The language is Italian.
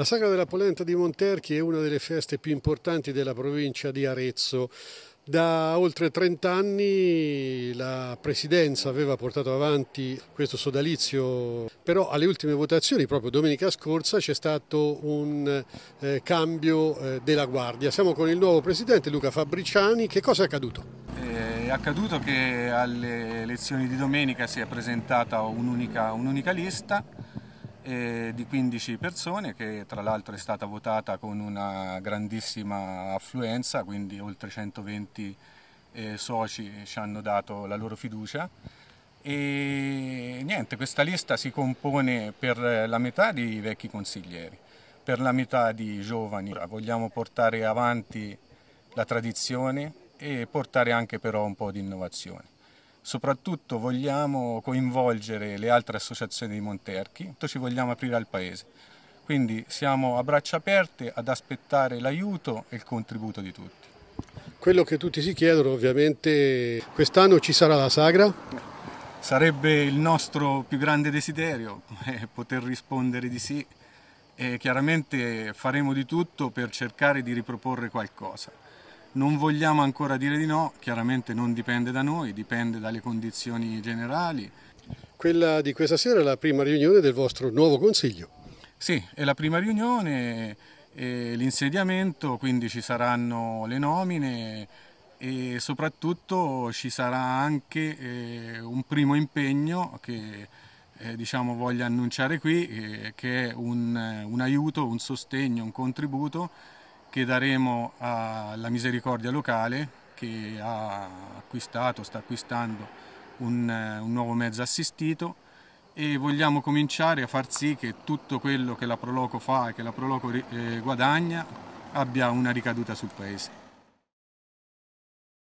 La Sagra della Polenta di Monterchi è una delle feste più importanti della provincia di Arezzo. Da oltre 30 anni la Presidenza aveva portato avanti questo sodalizio, però alle ultime votazioni, proprio domenica scorsa, c'è stato un eh, cambio eh, della guardia. Siamo con il nuovo Presidente Luca Fabriciani. Che cosa è accaduto? Eh, è accaduto che alle elezioni di domenica si è presentata un'unica un lista eh, di 15 persone che tra l'altro è stata votata con una grandissima affluenza, quindi oltre 120 eh, soci ci hanno dato la loro fiducia. E niente, questa lista si compone per la metà di vecchi consiglieri, per la metà di giovani. Vogliamo portare avanti la tradizione e portare anche però un po' di innovazione. Soprattutto vogliamo coinvolgere le altre associazioni di Monterchi, ci vogliamo aprire al Paese. Quindi siamo a braccia aperte ad aspettare l'aiuto e il contributo di tutti. Quello che tutti si chiedono ovviamente, quest'anno ci sarà la sagra? Sarebbe il nostro più grande desiderio eh, poter rispondere di sì e chiaramente faremo di tutto per cercare di riproporre qualcosa. Non vogliamo ancora dire di no, chiaramente non dipende da noi, dipende dalle condizioni generali. Quella di questa sera è la prima riunione del vostro nuovo consiglio. Sì, è la prima riunione, l'insediamento, quindi ci saranno le nomine e soprattutto ci sarà anche eh, un primo impegno che eh, diciamo, voglio annunciare qui, eh, che è un, un aiuto, un sostegno, un contributo che daremo alla misericordia locale che ha acquistato, sta acquistando un, eh, un nuovo mezzo assistito e vogliamo cominciare a far sì che tutto quello che la Proloco fa e che la Proloco eh, guadagna abbia una ricaduta sul paese.